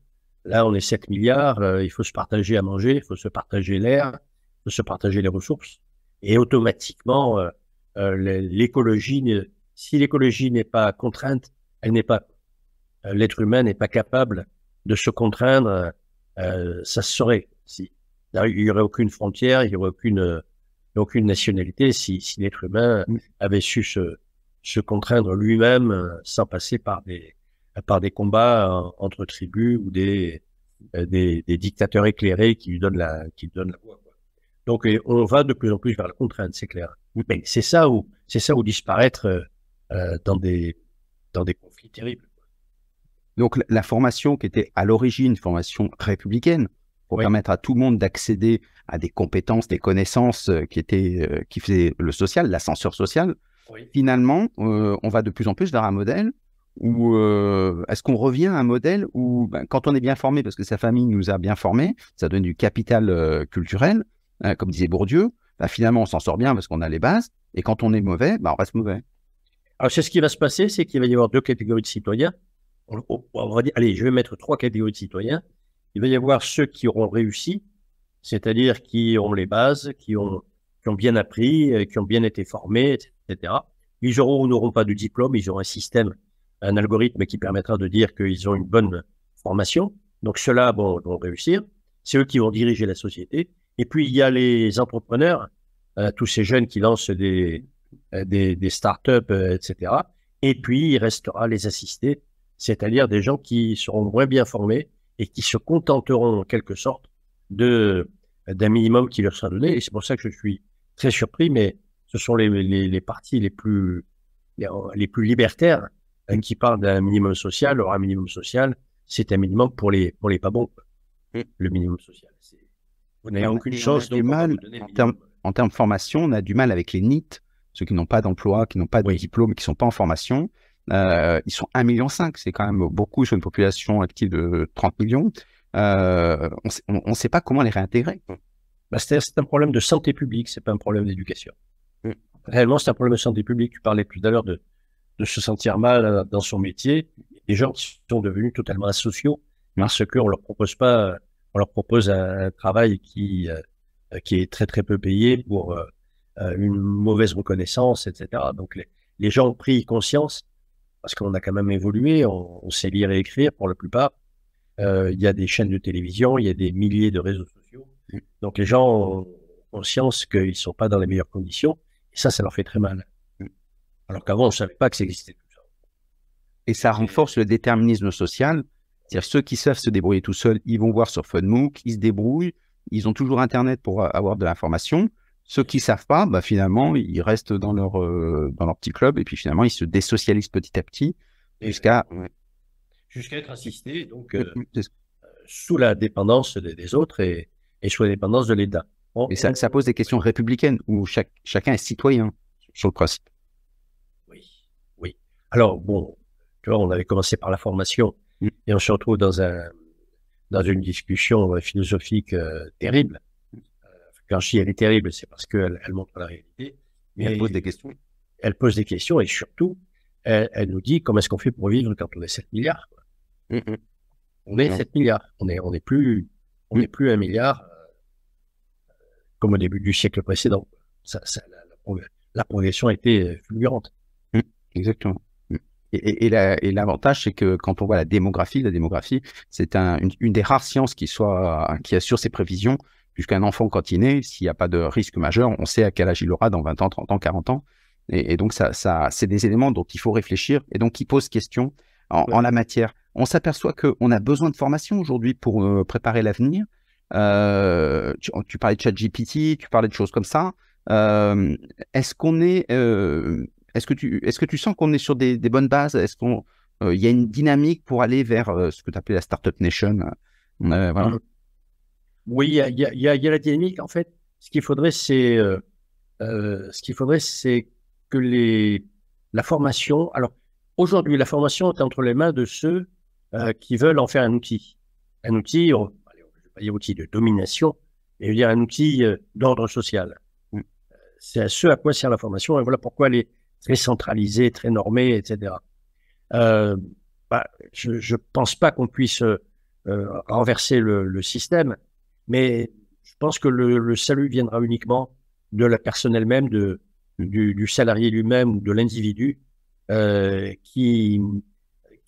S2: Là, on est 7 milliards, euh, il faut se partager à manger, il faut se partager l'air, il faut se partager les ressources. Et automatiquement, euh, euh, l'écologie, si l'écologie n'est pas contrainte, elle n'est pas, l'être humain n'est pas capable de se contraindre, ça se saurait. Si. il n'y aurait aucune frontière, il n'y aurait aucune, aucune nationalité si, si l'être humain mmh. avait su se contraindre lui-même sans passer par des, par des combats euh, entre tribus ou euh, des, des, dictateurs éclairés qui lui donnent la, qui voix. Donc on va de plus en plus vers la contrainte, c'est clair. c'est
S1: ça où c'est ça où disparaître euh, dans des dans des conflits terribles. Donc la formation qui était à l'origine formation républicaine pour permettre à tout le monde d'accéder à des compétences, des connaissances qui étaient qui faisaient le social, l'ascenseur social. Finalement, on va de plus en plus vers un modèle ou euh, est-ce qu'on revient à un modèle où, ben, quand on est bien formé, parce que sa famille nous a bien formés, ça donne du capital euh, culturel, hein, comme disait Bourdieu, ben, finalement on s'en sort bien parce qu'on a les bases, et quand on est mauvais, ben, on reste mauvais. Alors c'est ce qui va se passer, c'est qu'il
S2: va y avoir deux catégories de citoyens. On, va dire, allez, je vais mettre trois catégories de citoyens. Il va y avoir ceux qui auront réussi, c'est-à-dire qui ont les bases, qui ont, qui ont bien appris, euh, qui ont bien été formés, etc. Ils auront ou n'auront pas de diplôme, ils auront un système un algorithme qui permettra de dire qu'ils ont une bonne formation. Donc ceux-là vont réussir. C'est eux qui vont diriger la société. Et puis il y a les entrepreneurs, euh, tous ces jeunes qui lancent des, euh, des, des startups, euh, etc. Et puis il restera les assistés, c'est-à-dire des gens qui seront moins bien formés et qui se contenteront en quelque sorte de d'un minimum qui leur sera donné. Et c'est pour ça que je suis très surpris, mais ce sont les, les, les plus, les plus libertaires euh, qui parle d'un minimum
S1: social. Or, un minimum social, c'est un minimum pour les, pour les pas bons. Mm. Le minimum social. Vous n'avez aucune chance de En termes, de formation, on a du mal avec les NIT, ceux qui n'ont pas d'emploi, qui n'ont pas de diplôme, qui ne sont pas en formation. Euh, ils sont 1,5 million, c'est quand même beaucoup sur une population active de 30 millions. Euh, on ne sait pas comment les réintégrer. Mm. Bah, c'est un problème de santé publique, c'est pas un problème d'éducation.
S2: Mm. Réellement, c'est un problème de santé publique. Tu parlais tout à l'heure de, de se sentir mal euh, dans son métier. les gens qui sont devenus totalement asociaux parce hein? qu'on leur propose pas, on leur propose un, travail qui euh, qui est très très peu payé pour euh, une mauvaise reconnaissance, etc. Donc les, gens ont pris conscience parce qu'on a quand même évolué, on, sait lire et écrire pour la plupart. Il y a des chaînes de télévision, il y a des milliers de réseaux sociaux. Mmh. Donc les gens ont conscience qu'ils ne sont pas dans les meilleures conditions. Et ça, ça leur
S1: fait très mal. Alors qu'avant, on ne savait pas que ça existait. Et ça renforce le déterminisme social. C'est-à-dire ceux qui savent se débrouiller tout seuls, ils vont voir sur FunMook, ils se débrouillent, ils ont toujours Internet pour avoir de l'information. Ceux qui ne savent pas, bah, finalement, ils restent dans leur, euh, dans leur petit club et puis finalement, ils se désocialisent petit à petit jusqu'à...
S2: Jusqu'à être assistés, donc, mmh, euh, mmh,
S1: euh, sous la dépendance des, autres et, et, sous la dépendance de l'État. et ça, ça pose des questions républicaines où chaque, chacun est citoyen sur le principe. Alors, bon, tu vois, on avait commencé par
S2: la formation mm. et on se retrouve dans, un, dans une discussion euh, philosophique euh, terrible. Quand je dis elle est terrible, c'est parce qu'elle elle montre la réalité. Mais elle pose des questions. Elle pose des questions et surtout, elle, nous dit comment est-ce qu'on fait pour vivre quand on est 7 mm, mm. milliards. On est 7 milliards. On n'est on est plus, on est plus 1 milliard euh, comme au début du siècle précédent. Ça, ça, la, la, a
S1: progression était fulgurante. Exactement. Et, et, et l'avantage, c'est que quand on voit la démographie, la démographie, c'est un, une, des rares sciences qui, soit, qui assure ses prévisions, puisqu'un enfant, quand il né, s'il n'y a pas de risque majeur, on sait à quel âge il aura dans 20 ans, 30 ans, 40 ans. Et, donc, ça, ça, c'est des éléments dont il faut réfléchir et donc qui posent question en, la matière. On s'aperçoit qu'on a besoin de formation aujourd'hui pour euh, préparer l'avenir. Euh, tu, parlais de chat GPT, tu parlais de choses comme ça. Euh, Est-ce qu'on est, est euh, est-ce que, tu, est-ce que tu sens qu'on est sur des, bonnes bases Est-ce qu'il euh, y a une dynamique pour aller vers euh, ce que tu appelais la Startup Nation Oui,
S2: il y, a la dynamique. En fait, ce qu'il faudrait, c'est euh, ce qu'il faudrait, c'est que les, la formation. Alors, aujourd'hui, la formation est entre les mains de ceux qui veulent en faire un outil. Un outil, on, pas dire outil de domination, mais je veux dire un outil d'ordre social. Mm. C'est à ce à quoi sert la formation, et voilà pourquoi les, très centralisé, très normé, etc. Euh, bah, je ne pense pas qu'on puisse euh, renverser le, système, mais je pense que le, salut viendra uniquement de la personne elle-même, de, du, salarié lui-même ou de l'individu euh, qui,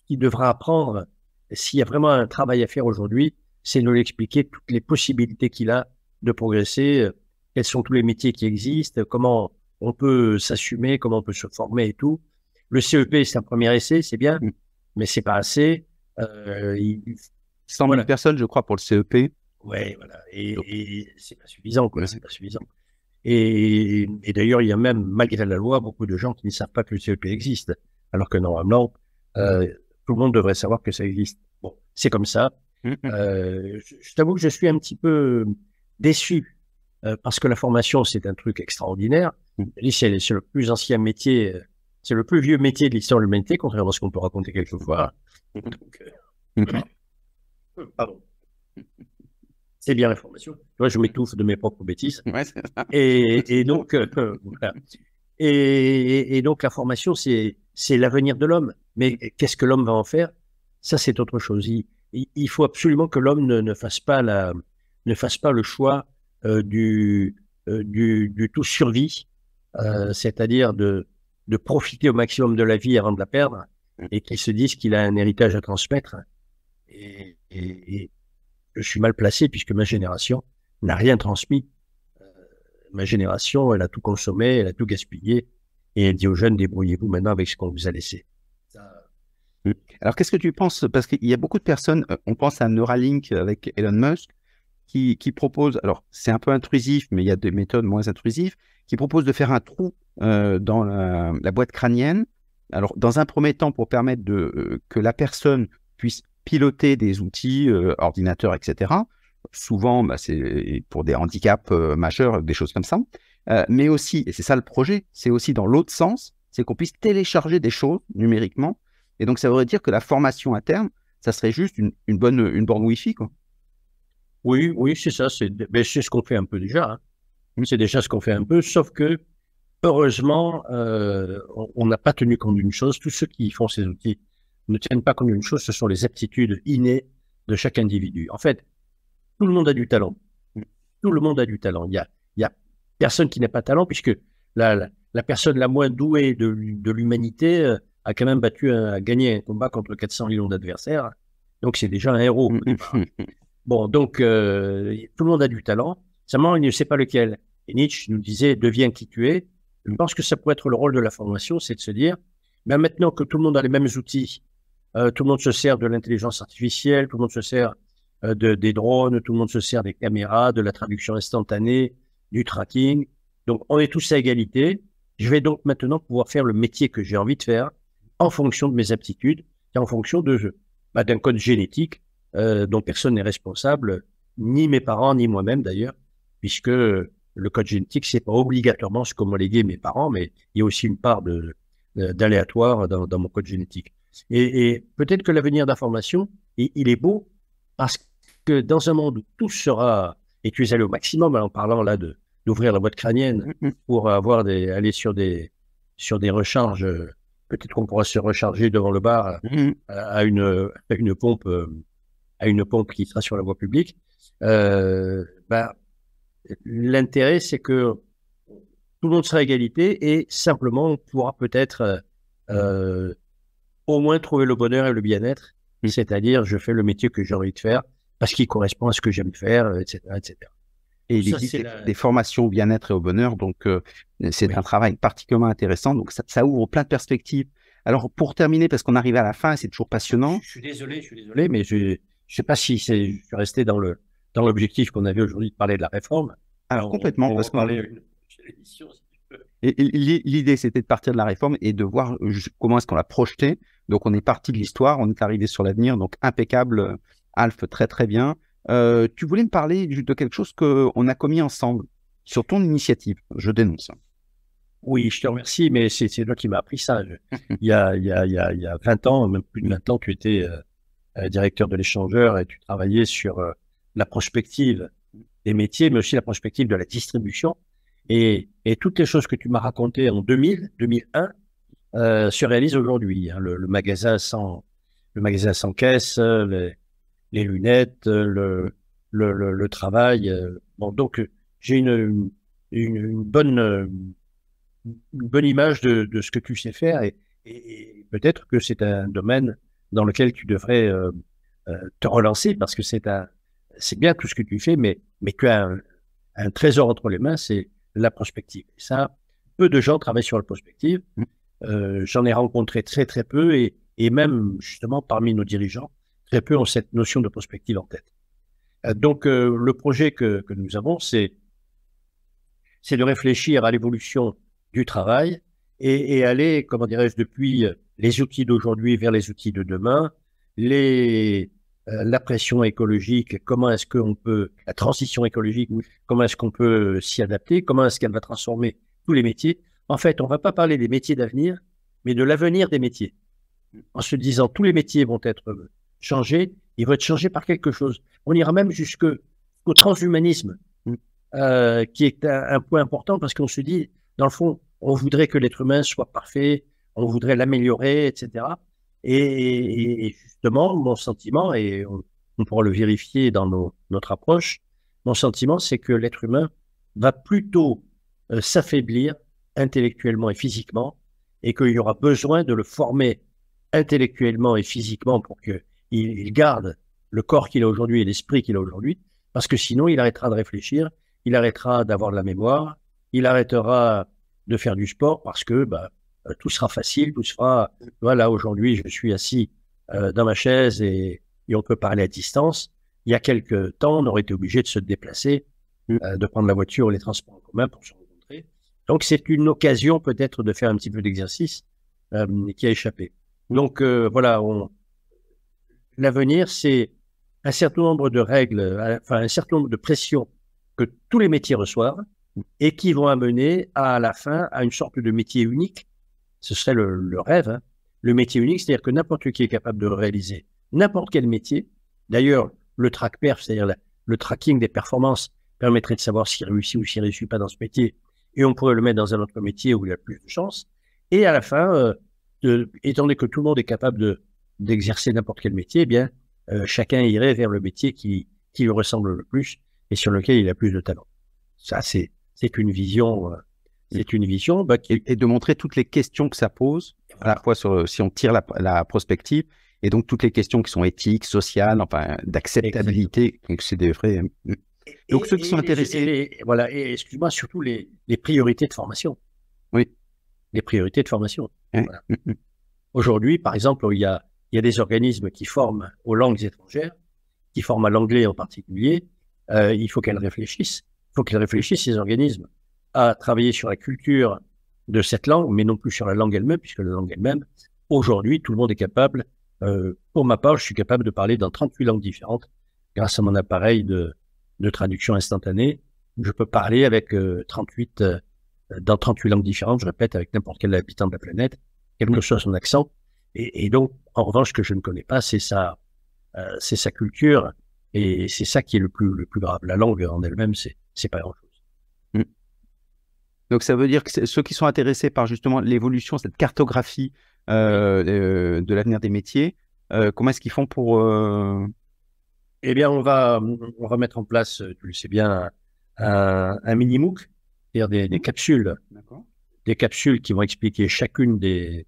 S2: qui devra apprendre, s'il y a vraiment un travail à faire aujourd'hui, c'est de lui expliquer toutes les possibilités qu'il a de progresser, quels sont tous les métiers qui existent, comment on peut s'assumer, comment on peut se former et tout. Le CEP, c'est un premier essai, c'est bien, mm. mais c'est pas assez. Euh, 100 000 personnes, je crois, pour le CEP. Oui, voilà. Et, et c'est pas suffisant, quoi. C'est pas suffisant. Et, d'ailleurs, il y a même, malgré la loi, beaucoup de gens qui ne savent pas que le CEP existe, alors que normalement, euh, tout le monde devrait savoir que ça existe. Bon, c'est comme ça. Mm, mm. Euh, je, t'avoue que je suis un petit peu déçu euh, parce que la formation, c'est un truc extraordinaire c'est, le plus ancien métier, euh, c'est le plus vieux métier de l'histoire de l'humanité, contrairement à ce qu'on peut raconter quelquefois. Euh, mhm. euh, c'est bien la Moi, je m'étouffe de mes propres bêtises. Et, donc, et, donc, la formation, c'est, l'avenir de l'homme. Mais qu'est-ce que l'homme va en faire Ça, c'est autre chose. Il, faut absolument que l'homme ne, fasse pas ne fasse pas le choix du, du, du, tout survie euh, c'est-à-dire de, de profiter au maximum de la vie avant de la perdre, mm. et qu'ils se disent qu'il a un héritage à transmettre. Et, je suis mal placé puisque ma génération n'a rien transmis. Euh, ma génération, elle a tout consommé, elle a tout gaspillé,
S1: et elle dit aux jeunes, débrouillez-vous maintenant avec ce qu'on vous a laissé. Mm. Alors, qu'est-ce que tu penses Parce qu'il y a beaucoup de personnes, euh, on pense à Neuralink avec Elon Musk, qui, qui propose, alors c'est un peu intrusif, mais il y a des méthodes moins intrusives, qui propose de faire un trou euh, dans la, boîte crânienne. Alors, dans un premier temps, pour permettre euh, que la personne puisse piloter des outils, euh, ordinateurs, etc. Souvent, bah, c'est pour des handicaps majeurs, des choses comme ça. mais aussi, et c'est ça le projet, c'est aussi dans l'autre sens, c'est qu'on puisse télécharger des choses numériquement. Et donc, ça voudrait dire que la formation à terme, ça serait juste une, bonne une borne Wi-Fi. Quoi.
S2: Oui, oui, c'est ça. C'est ce qu'on fait un peu déjà. Hein. C'est déjà ce qu'on fait un peu, sauf que heureusement, euh, on n'a pas tenu compte d'une chose. Tous ceux qui font ces outils ne tiennent pas compte d'une chose, ce sont les aptitudes innées de chaque individu. En fait, tout le monde a du talent. Tout le monde a du talent. Il y a, il a personne qui n'a pas de talent, puisque la, la, personne la moins douée de, l'humanité euh, a quand même battu, a gagné un combat contre 400 millions d'adversaires. Donc c'est déjà un héros. bon, donc euh, tout le monde a du talent. Seulement, il ne sait pas lequel. Et Nietzsche nous disait, deviens qui tu es. Je pense que ça pourrait être le rôle de la formation, c'est de se dire, mais ben, maintenant que tout le monde a les mêmes outils, euh, tout le monde se sert de l'intelligence artificielle, tout le monde se sert euh, de, des drones, tout le monde se sert des caméras, de la traduction instantanée, du tracking. Donc, on est tous à égalité. Je vais donc maintenant pouvoir faire le métier que j'ai envie de faire en fonction de mes aptitudes et en fonction de ben, d'un code génétique euh, dont personne n'est responsable, ni mes parents, ni moi-même d'ailleurs puisque le code génétique, c'est pas obligatoirement ce qu'ont légué mes parents, mais il y a aussi une part euh, d'aléatoire dans, dans, mon code génétique. Et, peut-être que l'avenir d'information, il, est beau parce que dans un monde où tout sera, et tu es allé au maximum en parlant là de d'ouvrir la boîte crânienne mm, mm. pour avoir des, aller sur des, sur des recharges, peut-être qu'on pourra se recharger devant le bar mm, à, une, une pompe, euh, à une pompe qui sera sur la voie publique. Euh, bah, L'intérêt, c'est que tout le monde sera égalité et simplement, on pourra peut-être euh, euh, au moins trouver le bonheur et le bien-être.
S1: Mmh. C'est-à-dire, je fais le métier que j'ai envie de faire parce qu'il correspond à ce que j'aime faire, etc. etc. Et il existe des, formations au bien-être et au bonheur, donc euh, c'est un travail particulièrement intéressant. Donc ça, ouvre plein de perspectives. Alors pour terminer, parce qu'on arrive à la fin, c'est toujours passionnant. Je, je
S2: suis désolé, je suis désolé, mais
S1: je ne sais pas si je suis resté dans le, dans l'objectif qu'on avait aujourd'hui de parler de la réforme. Alors, complètement, on, va se parler
S2: euh,
S1: Et, l'idée, c'était de partir de la réforme et de voir euh, comment est-ce qu'on l'a projeté Donc, on est parti de l'histoire, on est arrivé sur l'avenir, donc impeccable, euh, Alf, très très bien. tu voulais me parler de quelque chose qu'on a commis ensemble, sur ton initiative, je dénonce. Oui, je te
S2: remercie, mais c'est toi qui m'as appris ça. il, y a, il, y a, il, y a, 20 ans, même plus de 20 ans, tu étais directeur de l'échangeur et tu travaillais sur la prospective des métiers, mais aussi la prospective de la distribution. Et, et toutes les choses que tu m'as racontées en 2000, 2001, euh, se réalisent aujourd'hui. Hein. Le, le, magasin sans, le magasin sans caisse, les, les lunettes, le, le, le, travail. Euh. Bon, donc, j'ai une, une, une, bonne, une bonne image de, de, ce que tu sais faire et, et, peut-être que c'est un domaine dans lequel tu devrais euh, euh te relancer parce que c'est un, c'est bien tout ce que tu fais, mais, tu as un, trésor entre les mains, c'est la prospective. ça, peu de gens travaillent sur la prospective. Euh, j'en ai rencontré très, très peu, et, même justement parmi nos dirigeants, très peu ont cette notion de prospective en tête. Euh, donc, euh, le projet que, nous avons, c'est de réfléchir à l'évolution du travail et, et aller, comment dirais-je, depuis les outils d'aujourd'hui vers les outils de demain, les euh, la pression écologique, comment est-ce qu'on peut, la transition écologique, comment est-ce qu'on peut s'y adapter, comment est-ce qu'elle va transformer tous les métiers. En fait, on ne va pas parler des métiers d'avenir, mais de l'avenir des métiers. En se disant, tous les métiers vont être changés, ils vont être changés par quelque chose. On ira même jusqu'au transhumanisme, euh, qui est un, point important parce qu'on se dit, dans le fond, on voudrait que l'être humain soit parfait, on voudrait l'améliorer, etc. Et, justement, mon sentiment, et on, pourra le vérifier dans notre approche, mon sentiment, c'est que l'être humain va plutôt euh, s'affaiblir intellectuellement et physiquement, et qu'il y aura besoin de le former intellectuellement et physiquement pour qu'il il garde le corps qu'il a aujourd'hui et l'esprit qu'il a aujourd'hui, parce que sinon il arrêtera de réfléchir, il arrêtera d'avoir de la mémoire, il arrêtera de faire du sport parce que bah, euh, tout sera facile, tout sera. Voilà, aujourd'hui, je suis assis euh, dans ma chaise et, on peut parler à distance. Il y a quelques temps, on aurait été obligé de se déplacer, euh, de prendre la voiture ou les transports en commun pour se rencontrer. Donc, c'est une occasion peut-être de faire un petit peu d'exercice qui a échappé. Donc, voilà, on... l'avenir, c'est un certain nombre de règles, enfin, un certain nombre de pressions que tous les métiers reçoivent et qui vont amener à la fin à une sorte de métier unique ce serait le, rêve, hein. le métier unique, c'est-à-dire que n'importe qui est capable de réaliser n'importe quel métier. D'ailleurs, le track perf, c'est-à-dire le tracking des performances, permettrait de savoir s'il réussit ou s'il ne réussit pas dans ce métier, et on pourrait le mettre dans un autre métier où il a plus de chance. Et à la fin, euh, étant donné que tout le monde est capable d'exercer n'importe quel métier, eh bien, euh, chacun irait vers le métier qui, lui ressemble le plus et sur lequel il
S1: a plus de talent. Ça, c'est, c'est une vision euh, c'est une vision. Bah, et, de montrer toutes les questions que ça pose, à la fois sur, euh, si on tire la, prospective, et donc toutes les questions qui sont éthiques, sociales, enfin d'acceptabilité. Donc c'est des vrais. Mmh. Donc ceux qui sont intéressés.
S2: voilà, et excuse-moi, surtout les,
S1: priorités de formation. Oui.
S2: Les priorités de formation. Hein, mmh, mmh. Aujourd'hui, par exemple, il y, a, il y a des organismes qui forment aux langues étrangères, qui forment à l'anglais en particulier. Euh, il faut qu'elles réfléchissent. Il faut qu'elles réfléchissent, ces organismes à travailler sur la culture de cette langue, mais non plus sur la langue elle-même, puisque la langue elle-même, aujourd'hui, tout le monde est capable, euh, pour ma part, je suis capable de parler dans 38 langues différentes grâce à mon appareil de, de traduction instantanée. Je peux parler avec 38, euh, euh, dans 38 langues différentes, je répète, avec n'importe quel habitant de la planète, quel que soit son accent. Et, et, donc, en revanche, ce que je ne connais pas, c'est sa, euh, c'est sa culture, et c'est ça qui est le plus, le plus grave. La langue en elle-même, c'est pas grand
S1: donc ça veut dire que ceux qui sont intéressés par justement l'évolution, cette cartographie euh, euh, de l'avenir des métiers, euh, comment est-ce qu'ils font pour... Eh bien, on va, on mettre en place, tu le sais bien,
S2: un, mini-MOOC, c'est-à-dire des, capsules. Des capsules qui vont expliquer chacune des,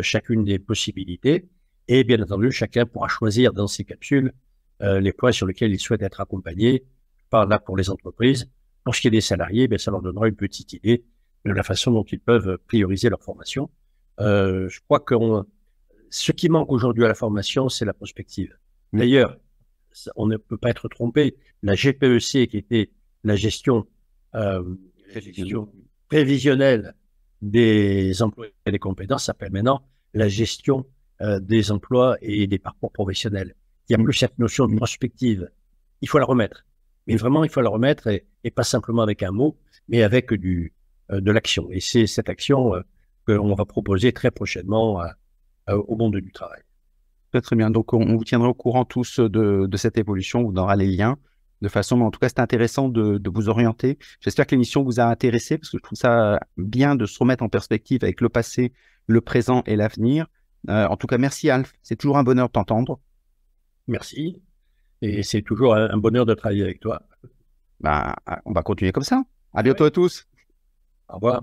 S2: chacune des possibilités. Et bien entendu, chacun pourra choisir dans ces capsules les points sur lesquels il souhaite être accompagné. Par là pour les entreprises pour ce qui est des salariés, ben, ça leur donnera une petite idée de la façon dont ils peuvent prioriser leur formation. Euh, je crois que ce qui manque aujourd'hui à la formation, c'est la prospective. D'ailleurs, on ne peut pas être trompé. La GPEC, qui était la euh, gestion, prévisionnelle des emplois et des compétences, s'appelle maintenant la gestion euh, des emplois et des parcours professionnels. Il n'y a plus cette notion de prospective. Il faut la remettre. Mais vraiment, il faut le remettre et, pas simplement avec un mot, mais avec du, euh, de l'action. Et c'est cette action euh,
S1: qu'on va proposer très prochainement au au monde du travail. Très, bien. Donc, on, vous tiendra au courant tous euh, de, cette évolution. On vous donnera les liens de façon. Mais en tout cas, c'est intéressant de, vous orienter. J'espère que l'émission vous a intéressé parce que je trouve ça bien de se remettre en perspective avec le passé, le présent et l'avenir. en tout cas, merci Alf. C'est toujours un bonheur de t'entendre. Merci. Et c'est toujours un bonheur de travailler avec toi.
S2: Bah, on va continuer comme ça. À bientôt à tous. Au revoir.